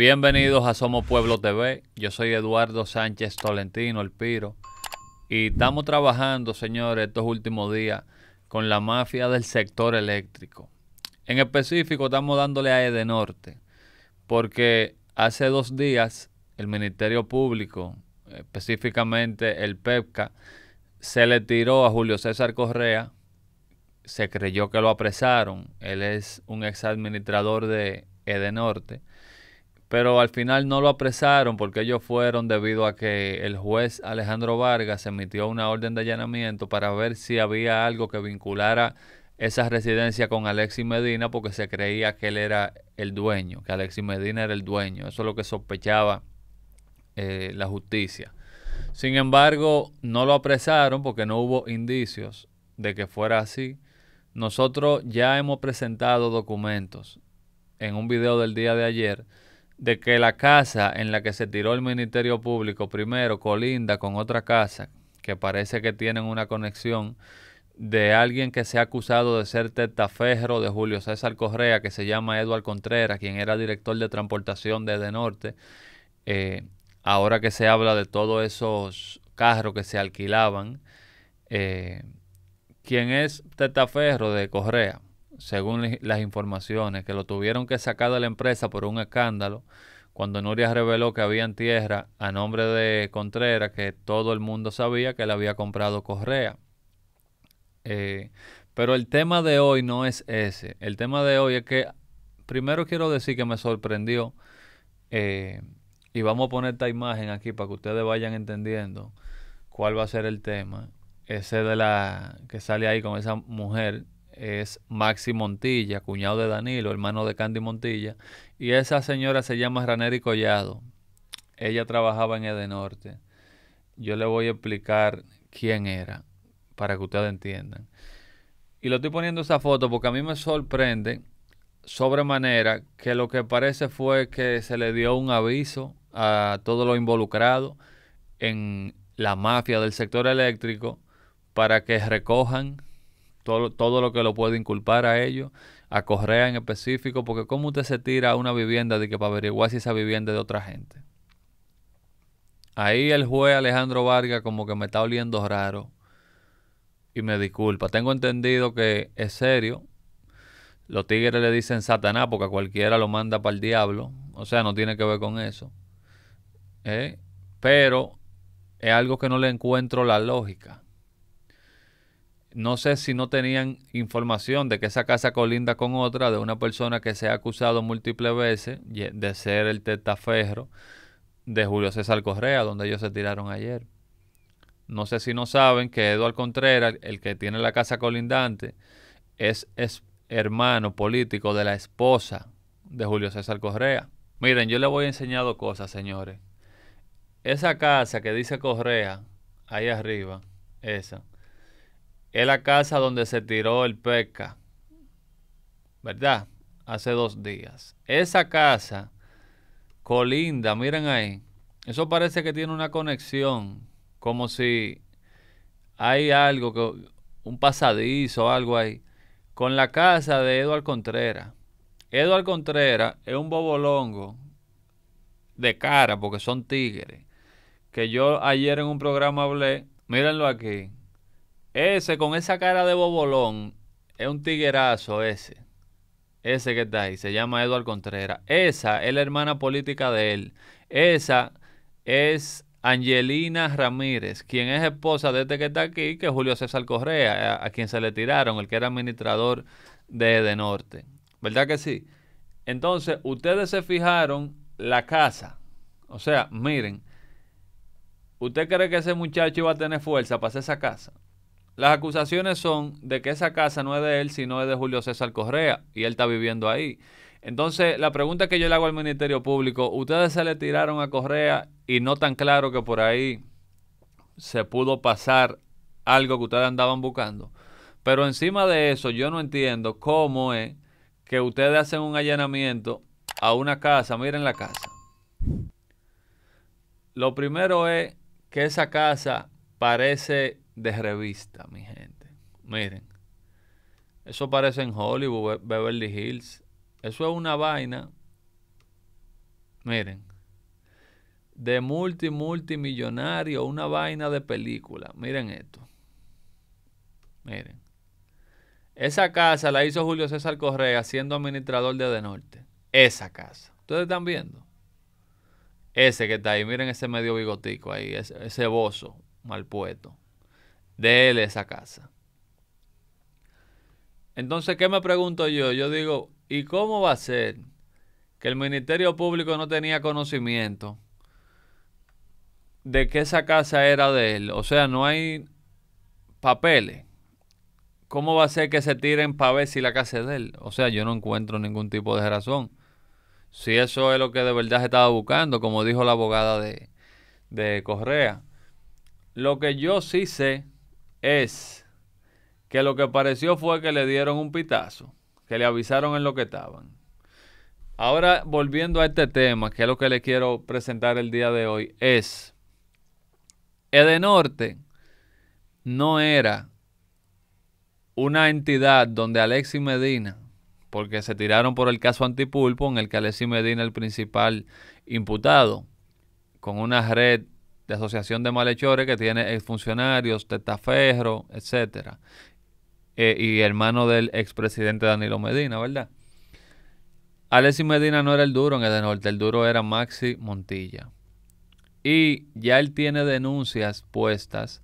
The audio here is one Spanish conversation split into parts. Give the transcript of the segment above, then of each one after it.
Bienvenidos a Somos Pueblo TV. Yo soy Eduardo Sánchez Tolentino, el Piro. Y estamos trabajando, señores, estos últimos días con la mafia del sector eléctrico. En específico, estamos dándole a Edenorte, porque hace dos días el Ministerio Público, específicamente el PEPCA, se le tiró a Julio César Correa. Se creyó que lo apresaron. Él es un ex administrador de Edenorte pero al final no lo apresaron porque ellos fueron debido a que el juez Alejandro Vargas emitió una orden de allanamiento para ver si había algo que vinculara esa residencia con Alexis Medina porque se creía que él era el dueño, que Alexis Medina era el dueño. Eso es lo que sospechaba eh, la justicia. Sin embargo, no lo apresaron porque no hubo indicios de que fuera así. Nosotros ya hemos presentado documentos en un video del día de ayer de que la casa en la que se tiró el Ministerio Público primero colinda con otra casa que parece que tienen una conexión de alguien que se ha acusado de ser tetaferro de Julio César Correa, que se llama Eduardo Contreras, quien era director de transportación desde Norte. Eh, ahora que se habla de todos esos carros que se alquilaban, eh, ¿quién es tetaferro de Correa, según las informaciones, que lo tuvieron que sacar de la empresa por un escándalo, cuando Nuria reveló que había en tierra a nombre de Contreras, que todo el mundo sabía que le había comprado Correa. Eh, pero el tema de hoy no es ese. El tema de hoy es que primero quiero decir que me sorprendió. Eh, y vamos a poner esta imagen aquí para que ustedes vayan entendiendo cuál va a ser el tema. Ese de la que sale ahí con esa mujer es Maxi Montilla, cuñado de Danilo, hermano de Candy Montilla. Y esa señora se llama Raneri Collado. Ella trabajaba en Edenorte. Yo le voy a explicar quién era para que ustedes entiendan. Y lo estoy poniendo esa foto porque a mí me sorprende sobremanera que lo que parece fue que se le dio un aviso a todos los involucrados en la mafia del sector eléctrico para que recojan todo, lo que lo puede inculpar a ellos, a Correa en específico, porque ¿cómo usted se tira a una vivienda de que para averiguar si esa vivienda es de otra gente? Ahí el juez Alejandro Vargas como que me está oliendo raro y me disculpa. Tengo entendido que es serio. Los tigres le dicen Satanás porque cualquiera lo manda para el diablo. O sea, no tiene que ver con eso. ¿Eh? Pero es algo que no le encuentro la lógica. No sé si no tenían información de que esa casa colinda con otra de una persona que se ha acusado múltiples veces de ser el testaferro de Julio César Correa, donde ellos se tiraron ayer. No sé si no saben que Eduardo Contreras, el que tiene la casa colindante, es, es, hermano político de la esposa de Julio César Correa. Miren, yo les voy a dos cosas, señores. Esa casa que dice Correa, ahí arriba, esa, es la casa donde se tiró el peca, ¿verdad? Hace dos días. Esa casa colinda, miren ahí. Eso parece que tiene una conexión, como si hay algo, que, un pasadizo o algo ahí, con la casa de Eduardo Contreras. Eduardo Contreras es un bobolongo de cara, porque son tigres, que yo ayer en un programa hablé, mírenlo aquí, ese con esa cara de bobolón es un tiguerazo ese. Ese que está ahí, se llama Eduardo Contreras. Esa es la hermana política de él. Esa es Angelina Ramírez, quien es esposa de este que está aquí, que es Julio César Correa, a, a quien se le tiraron, el que era administrador de Norte. ¿Verdad que sí? Entonces, ustedes se fijaron la casa. O sea, miren, ¿usted cree que ese muchacho iba a tener fuerza para hacer esa casa? Las acusaciones son de que esa casa no es de él, sino es de Julio César Correa y él está viviendo ahí. Entonces, la pregunta que yo le hago al Ministerio Público, ustedes se le tiraron a Correa y no tan claro que por ahí se pudo pasar algo que ustedes andaban buscando. Pero encima de eso, yo no entiendo cómo es que ustedes hacen un allanamiento a una casa, miren la casa. Lo primero es que esa casa parece de revista, mi gente. Miren, eso parece en Hollywood, Beverly Hills. Eso es una vaina, miren, de multi, multimillonario, una vaina de película. Miren esto. Miren. Esa casa la hizo Julio César Correa siendo administrador de norte Esa casa. Ustedes están viendo. Ese que está ahí, miren ese medio bigotico ahí, ese, ese bozo mal puesto de él esa casa. Entonces, ¿qué me pregunto yo? Yo digo, ¿y cómo va a ser que el Ministerio Público no tenía conocimiento de que esa casa era de él? O sea, no hay papeles. ¿Cómo va a ser que se tiren para ver si la casa es de él? O sea, yo no encuentro ningún tipo de razón. Si eso es lo que de verdad se estaba buscando, como dijo la abogada de, de Correa. Lo que yo sí sé es que lo que pareció fue que le dieron un pitazo, que le avisaron en lo que estaban. Ahora, volviendo a este tema, que es lo que le quiero presentar el día de hoy, es Edenorte no era una entidad donde Alexis Medina, porque se tiraron por el caso Antipulpo, en el que Alexis Medina el principal imputado, con una red de asociación de malhechores que tiene exfuncionarios, Tetaferro, etcétera. Eh, y hermano del expresidente Danilo Medina, ¿verdad? Alexis Medina no era el duro en el de norte, el duro era Maxi Montilla. Y ya él tiene denuncias puestas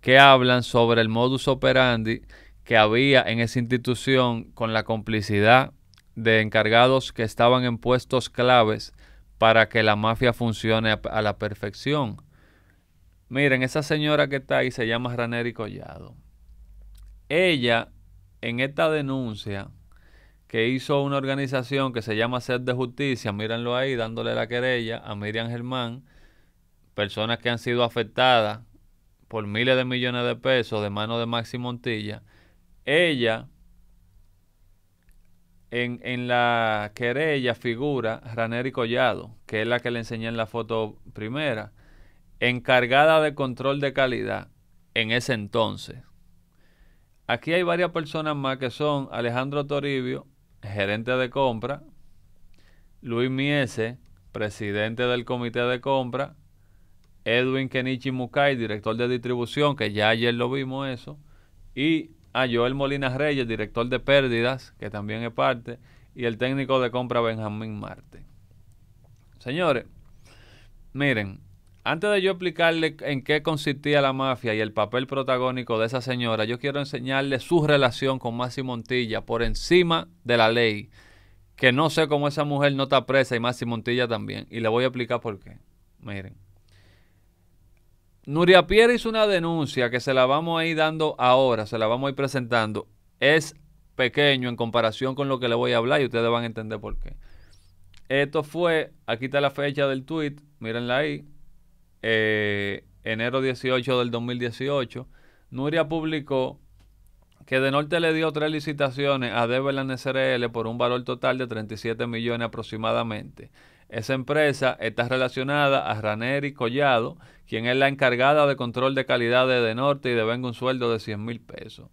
que hablan sobre el modus operandi que había en esa institución con la complicidad de encargados que estaban en puestos claves para que la mafia funcione a la perfección. Miren, esa señora que está ahí se llama Raneri Collado. Ella, en esta denuncia que hizo una organización que se llama Sed de Justicia, mírenlo ahí, dándole la querella a Miriam Germán, personas que han sido afectadas por miles de millones de pesos de mano de Maxi Montilla, ella en, en, la querella figura Raneri Collado, que es la que le enseñé en la foto primera encargada de control de calidad en ese entonces. Aquí hay varias personas más que son Alejandro Toribio, gerente de compra, Luis Miese, presidente del comité de compra, Edwin Kenichi Mukai, director de distribución, que ya ayer lo vimos eso, y a Joel Molina Reyes, director de pérdidas, que también es parte, y el técnico de compra Benjamín Marte. Señores, miren, antes de yo explicarle en qué consistía la mafia y el papel protagónico de esa señora, yo quiero enseñarle su relación con Maxi Montilla por encima de la ley. Que no sé cómo esa mujer no está presa y Maxi Montilla también. Y le voy a explicar por qué. Miren. Nuria Pierre hizo una denuncia que se la vamos a ir dando ahora, se la vamos a ir presentando. Es pequeño en comparación con lo que le voy a hablar y ustedes van a entender por qué. Esto fue, aquí está la fecha del tweet, mírenla ahí, eh, enero 18 del 2018, Nuria publicó que de norte le dio tres licitaciones a Develan SRL por un valor total de 37 millones aproximadamente. Esa empresa está relacionada a Raneri Collado, quien es la encargada de control de calidad de Denorte y deben un sueldo de 100 mil pesos.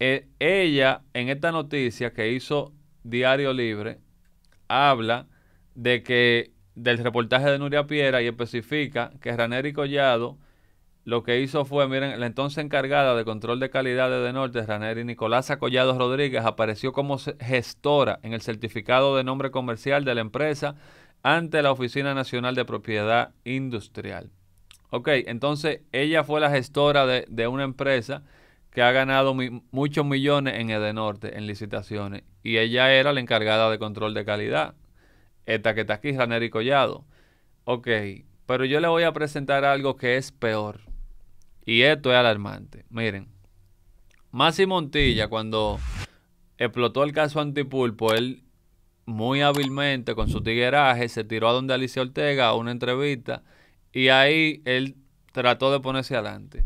Eh, ella, en esta noticia que hizo Diario Libre, habla de que del reportaje de Nuria Piera y especifica que Raneri Collado lo que hizo fue, miren, la entonces encargada de control de calidad de Norte, Raneri Nicolás Collado Rodríguez, apareció como gestora en el certificado de nombre comercial de la empresa ante la Oficina Nacional de Propiedad Industrial. Ok, entonces ella fue la gestora de, una empresa que ha ganado muchos millones en Edenorte, en licitaciones, y ella era la encargada de control de calidad que está aquí, y Collado. Ok, pero yo le voy a presentar algo que es peor. Y esto es alarmante. Miren, Massi Montilla, cuando explotó el caso Antipulpo, él muy hábilmente con su tigueraje se tiró a donde Alicia Ortega a una entrevista y ahí él trató de ponerse adelante.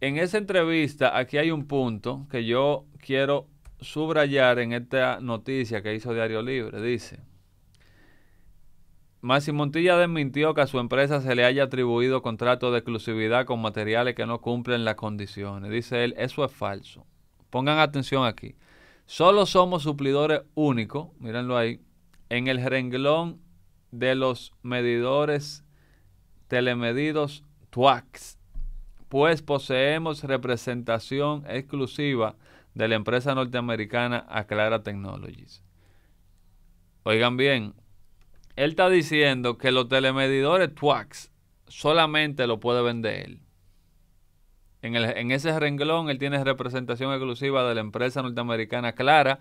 En esa entrevista, aquí hay un punto que yo quiero subrayar en esta noticia que hizo Diario Libre. Dice, Maxi Montilla desmintió que a su empresa se le haya atribuido contrato de exclusividad con materiales que no cumplen las condiciones. Dice él, eso es falso. Pongan atención aquí. Solo somos suplidores únicos, mírenlo ahí, en el renglón de los medidores telemedidos TWACS, pues poseemos representación exclusiva de la empresa norteamericana Aclara Technologies. Oigan bien, él está diciendo que los telemedidores TWACS solamente lo puede vender él. En, ese renglón él tiene representación exclusiva de la empresa norteamericana Clara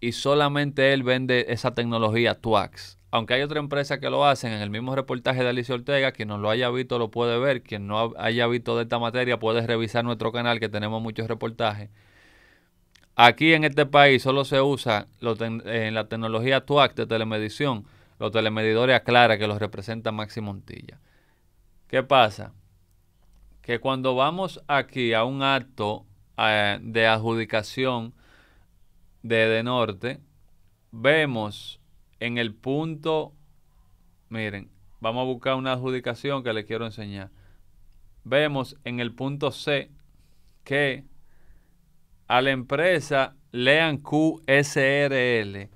y solamente él vende esa tecnología TWACS, Aunque hay otra empresa que lo hacen, en el mismo reportaje de Alicia Ortega, quien no lo haya visto lo puede ver, quien no haya visto de esta materia puede revisar nuestro canal que tenemos muchos reportajes. Aquí en este país solo se usa en eh, la tecnología TWACS de telemedición los telemedidores aclara que los representa Maxi Montilla. ¿Qué pasa? Que cuando vamos aquí a un acto eh, de adjudicación de De Norte, vemos en el punto, miren, vamos a buscar una adjudicación que les quiero enseñar. Vemos en el punto C que a la empresa Lean QSRL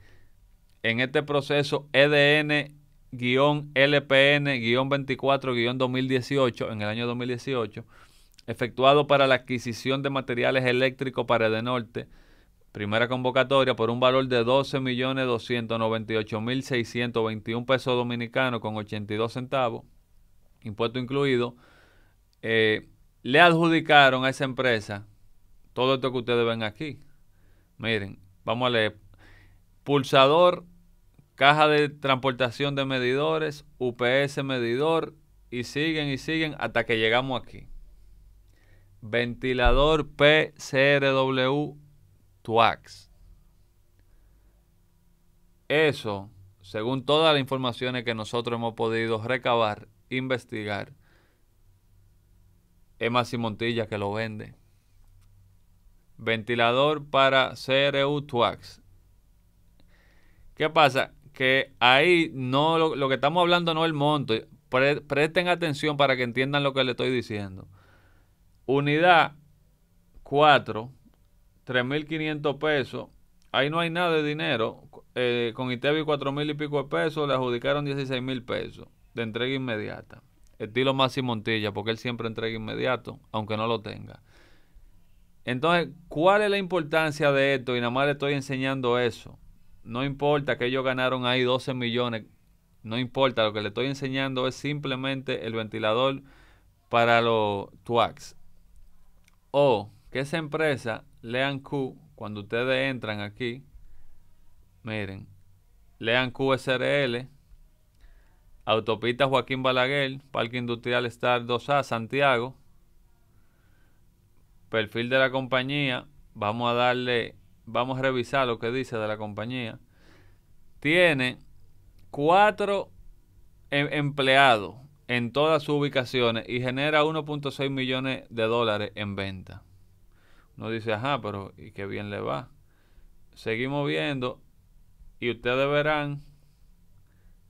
en este proceso EDN-LPN-24-2018, en el año 2018, efectuado para la adquisición de materiales eléctricos para norte primera convocatoria por un valor de 12.298.621 pesos dominicanos con 82 centavos, impuesto incluido, eh, le adjudicaron a esa empresa todo esto que ustedes ven aquí. Miren, vamos a leer. Pulsador Caja de Transportación de Medidores, UPS Medidor, y siguen y siguen hasta que llegamos aquí. Ventilador PCRW TUAX. Eso, según todas las informaciones que nosotros hemos podido recabar, investigar, es simontilla Montilla que lo vende. Ventilador para CRU TUAX. ¿Qué pasa? que ahí no lo, que estamos hablando no es el monto. presten atención para que entiendan lo que le estoy diciendo. Unidad 4, 3.500 pesos. Ahí no hay nada de dinero. Eh, con ITEVI 4.000 y pico de pesos, le adjudicaron mil pesos de entrega inmediata. Estilo Maxi Montilla, porque él siempre entrega inmediato, aunque no lo tenga. Entonces, ¿cuál es la importancia de esto? Y nada más le estoy enseñando eso. No importa que ellos ganaron ahí 12 millones, no importa, lo que le estoy enseñando es simplemente el ventilador para los TWAX O que esa empresa, Lean Q, cuando ustedes entran aquí, miren, Lean SRL Autopista Joaquín Balaguer, Parque Industrial Star 2A, Santiago. Perfil de la compañía, vamos a darle vamos a revisar lo que dice de la compañía. Tiene cuatro e, empleados en todas sus ubicaciones y genera 1.6 millones de dólares en venta. Uno dice, ajá, pero ¿y qué bien le va? Seguimos viendo y ustedes verán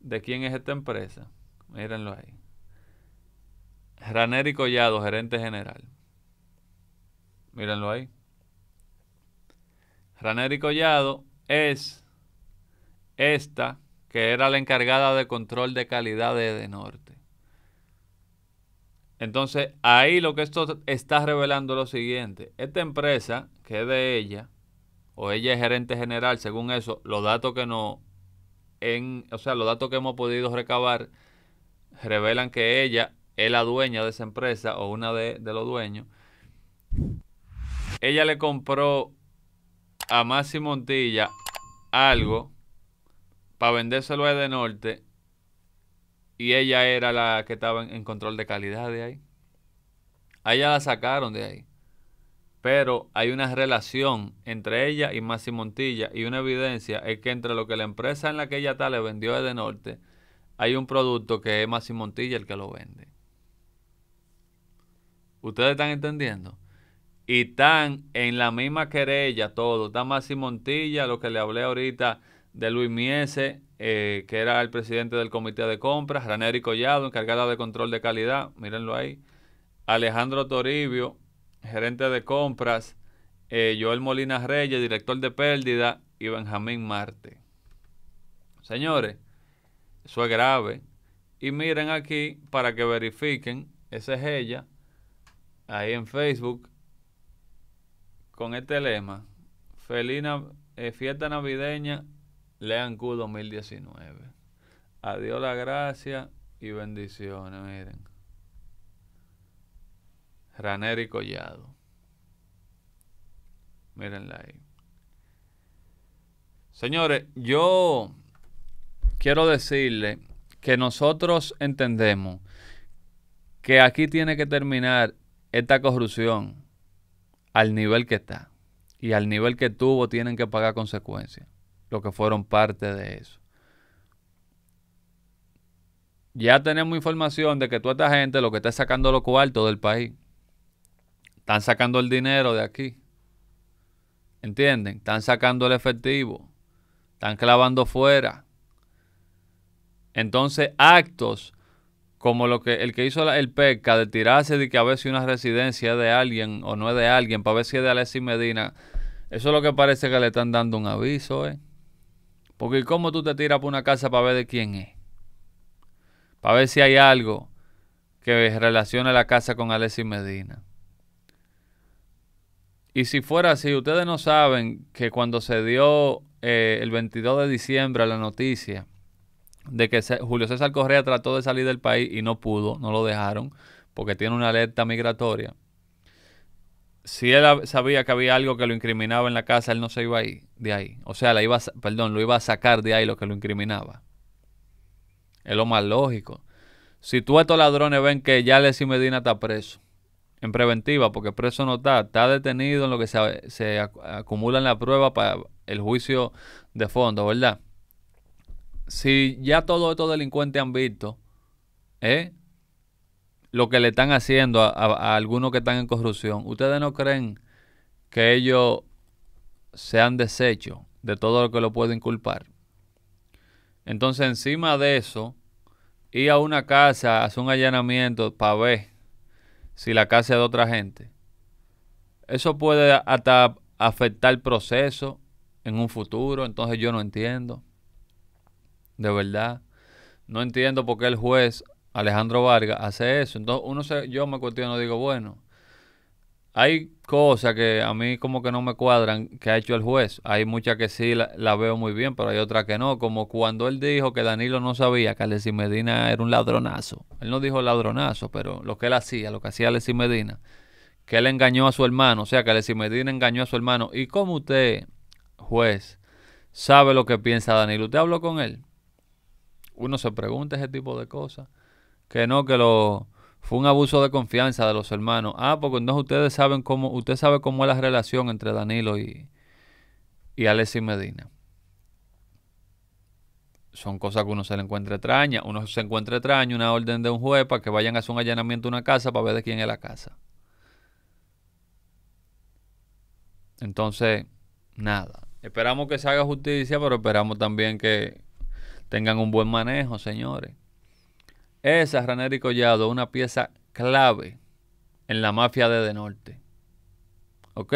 de quién es esta empresa. Mírenlo ahí. Raneri Collado, gerente general. Mírenlo ahí. Raneri Collado es esta que era la encargada de control de calidad de norte. Entonces, ahí lo que esto está revelando es lo siguiente. Esta empresa, que es de ella, o ella es gerente general, según eso, los datos que no en, o sea, los datos que hemos podido recabar revelan que ella es la dueña de esa empresa o una de, de los dueños. Ella le compró a Maxi Montilla algo para vendérselo a de Norte y ella era la que estaba en, control de calidad de ahí. A ella la sacaron de ahí. Pero hay una relación entre ella y Maxi Montilla y una evidencia es que entre lo que la empresa en la que ella está le vendió a de Norte, hay un producto que es Maxi Montilla el que lo vende. ¿Ustedes están entendiendo? y están en la misma querella todo. Está Maxi Montilla, lo que le hablé ahorita de Luis Miese, eh, que era el presidente del comité de compras, Raneri Collado, encargada de control de calidad, mírenlo ahí, Alejandro Toribio, gerente de compras, eh, Joel Molina Reyes, director de pérdida, y Benjamín Marte. Señores, eso es grave. Y miren aquí para que verifiquen, esa es ella, ahí en Facebook, con este lema, feliz eh, fiesta navideña, lean Q 2019. Adiós la gracia y bendiciones, miren. Raner y Collado. Mírenla ahí. Señores, yo quiero decirle que nosotros entendemos que aquí tiene que terminar esta corrupción al nivel que está y al nivel que tuvo tienen que pagar consecuencias, lo que fueron parte de eso. Ya tenemos información de que toda esta gente lo que está sacando los cuartos del país, están sacando el dinero de aquí. ¿Entienden? Están sacando el efectivo, están clavando fuera. Entonces, actos como lo que el que hizo el PECA de tirarse de que a ver si una residencia es de alguien o no es de alguien, para ver si es de Alessi Medina, eso es lo que parece que le están dando un aviso, ¿eh? Porque ¿cómo tú te tiras por una casa para ver de quién es? Para ver si hay algo que relacione la casa con Alessi Medina. Y si fuera así, ustedes no saben que cuando se dio eh, el 22 de diciembre la noticia, de que Julio César Correa trató de salir del país y no pudo, no lo dejaron, porque tiene una alerta migratoria. Si él sabía que había algo que lo incriminaba en la casa, él no se iba ahí, de ahí. O sea, la iba perdón, lo iba a sacar de ahí lo que lo incriminaba. Es lo más lógico. Si tú estos ladrones ven que Yales y Medina está preso, en preventiva, porque preso no está, está detenido en lo que se, acumula en la prueba para el juicio de fondo, ¿verdad? si ya todos estos delincuentes han visto ¿eh? lo que le están haciendo a, algunos que están en corrupción, ¿ustedes no creen que ellos se han deshecho de todo lo que lo pueden culpar? Entonces, encima de eso, ir a una casa, hacer un allanamiento para ver si la casa es de otra gente. Eso puede hasta afectar el proceso en un futuro, entonces yo no entiendo. De verdad, no entiendo por qué el juez Alejandro Vargas hace eso. Entonces, uno se, yo me cuestiono, digo, bueno, hay cosas que a mí como que no me cuadran que ha hecho el juez. Hay muchas que sí la, veo muy bien, pero hay otras que no. Como cuando él dijo que Danilo no sabía que Alexis Medina era un ladronazo. Él no dijo ladronazo, pero lo que él hacía, lo que hacía Alexis Medina, que él engañó a su hermano. O sea, que Alexis Medina engañó a su hermano. ¿Y cómo usted, juez, sabe lo que piensa Danilo? ¿Usted habló con él? uno se pregunta ese tipo de cosas. Que no, que lo fue un abuso de confianza de los hermanos. Ah, porque entonces ustedes saben cómo, usted sabe cómo es la relación entre Danilo y, y Alexis Medina. Son cosas que uno se le encuentra extraña. Uno se encuentra extraña una orden de un juez para que vayan a hacer un allanamiento a una casa para ver de quién es la casa. Entonces, nada. Esperamos que se haga justicia, pero esperamos también que, Tengan un buen manejo, señores. Esa es Raneri Collado, una pieza clave en la mafia de Denorte. Norte. ¿Ok?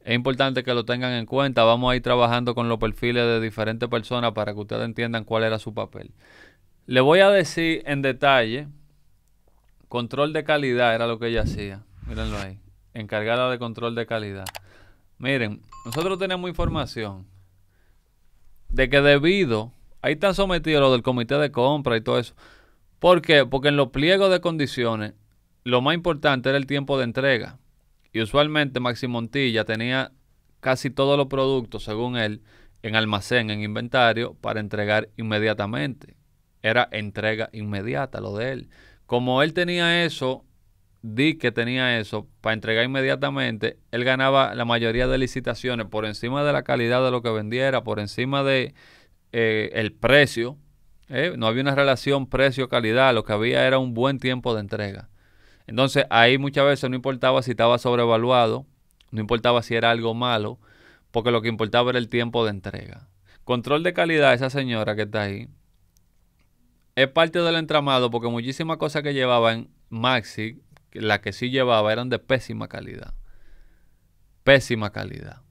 Es importante que lo tengan en cuenta. Vamos a ir trabajando con los perfiles de diferentes personas para que ustedes entiendan cuál era su papel. Le voy a decir en detalle, control de calidad era lo que ella hacía. Mírenlo ahí. Encargada de control de calidad. Miren, nosotros tenemos información de que debido ahí están sometidos lo del comité de compra y todo eso. ¿Por qué? Porque en los pliegos de condiciones, lo más importante era el tiempo de entrega. Y usualmente Maxi Montilla tenía casi todos los productos, según él, en almacén, en inventario, para entregar inmediatamente. Era entrega inmediata lo de él. Como él tenía eso, Di que tenía eso, para entregar inmediatamente, él ganaba la mayoría de licitaciones por encima de la calidad de lo que vendiera, por encima de, eh, el precio, eh, no había una relación precio-calidad, lo que había era un buen tiempo de entrega. Entonces ahí muchas veces no importaba si estaba sobrevaluado, no importaba si era algo malo, porque lo que importaba era el tiempo de entrega. Control de calidad, esa señora que está ahí, es parte del entramado porque muchísimas cosas que llevaba en Maxi, la que sí llevaba, eran de pésima calidad. Pésima calidad.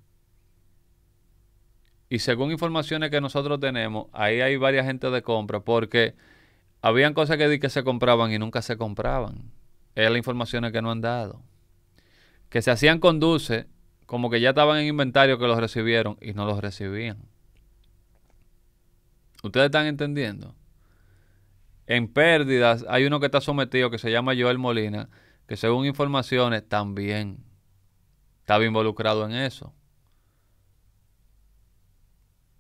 Y según informaciones que nosotros tenemos, ahí hay varias gente de compra porque habían cosas que di que se compraban y nunca se compraban. Es la información que no han dado. Que se hacían con conduce como que ya estaban en inventario que los recibieron y no los recibían. ¿Ustedes están entendiendo? En pérdidas hay uno que está sometido que se llama Joel Molina, que según informaciones también estaba involucrado en eso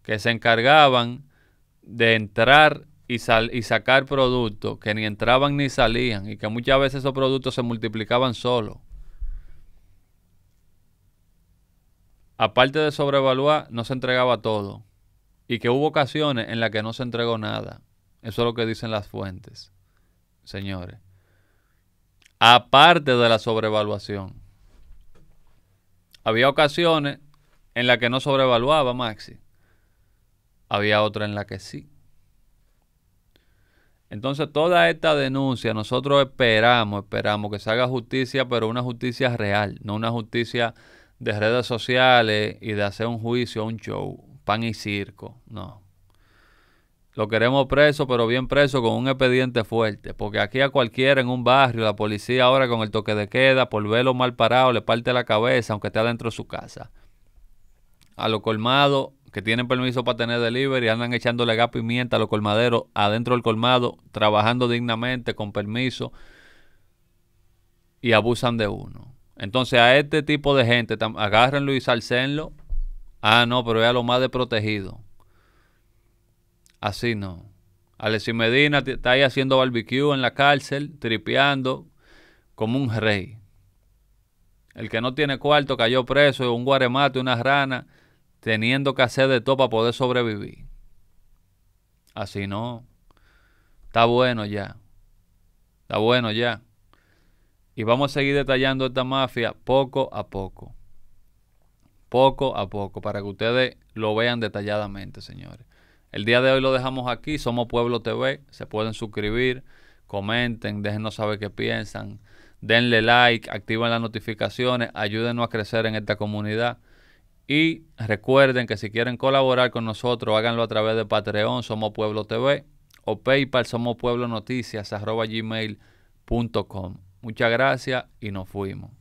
que se encargaban de entrar y, y sacar productos que ni entraban ni salían y que muchas veces esos productos se multiplicaban solo. Aparte de sobrevaluar, no se entregaba todo y que hubo ocasiones en las que no se entregó nada. Eso es lo que dicen las fuentes, señores. Aparte de la sobrevaluación. Había ocasiones en las que no sobrevaluaba Maxi había otra en la que sí. Entonces toda esta denuncia nosotros esperamos, esperamos que se haga justicia, pero una justicia real, no una justicia de redes sociales y de hacer un juicio, un show, pan y circo, no. Lo queremos preso, pero bien preso con un expediente fuerte, porque aquí a cualquiera en un barrio, la policía ahora con el toque de queda, por verlo mal parado, le parte la cabeza, aunque esté adentro de su casa. A lo colmado que tienen permiso para tener delivery andan echándole gas pimienta a los colmaderos adentro del colmado, trabajando dignamente, con permiso, y abusan de uno. Entonces a este tipo de gente, agárrenlo y salcenlo. Ah, no, pero a lo más desprotegido. Así no. Alexis Medina está ahí haciendo barbecue en la cárcel, tripeando como un rey. El que no tiene cuarto cayó preso, un guaremate, una rana teniendo que hacer de todo para poder sobrevivir. Así no. Está bueno ya. Está bueno ya. Y vamos a seguir detallando esta mafia poco a poco. Poco a poco, para que ustedes lo vean detalladamente, señores. El día de hoy lo dejamos aquí. Somos Pueblo TV. Se pueden suscribir, comenten, déjenos saber qué piensan. Denle like, activen las notificaciones, ayúdenos a crecer en esta comunidad. Y recuerden que si quieren colaborar con nosotros, háganlo a través de Patreon, Somos Pueblo TV, o PayPal, Somos Pueblo Noticias, gmail.com. Muchas gracias y nos fuimos.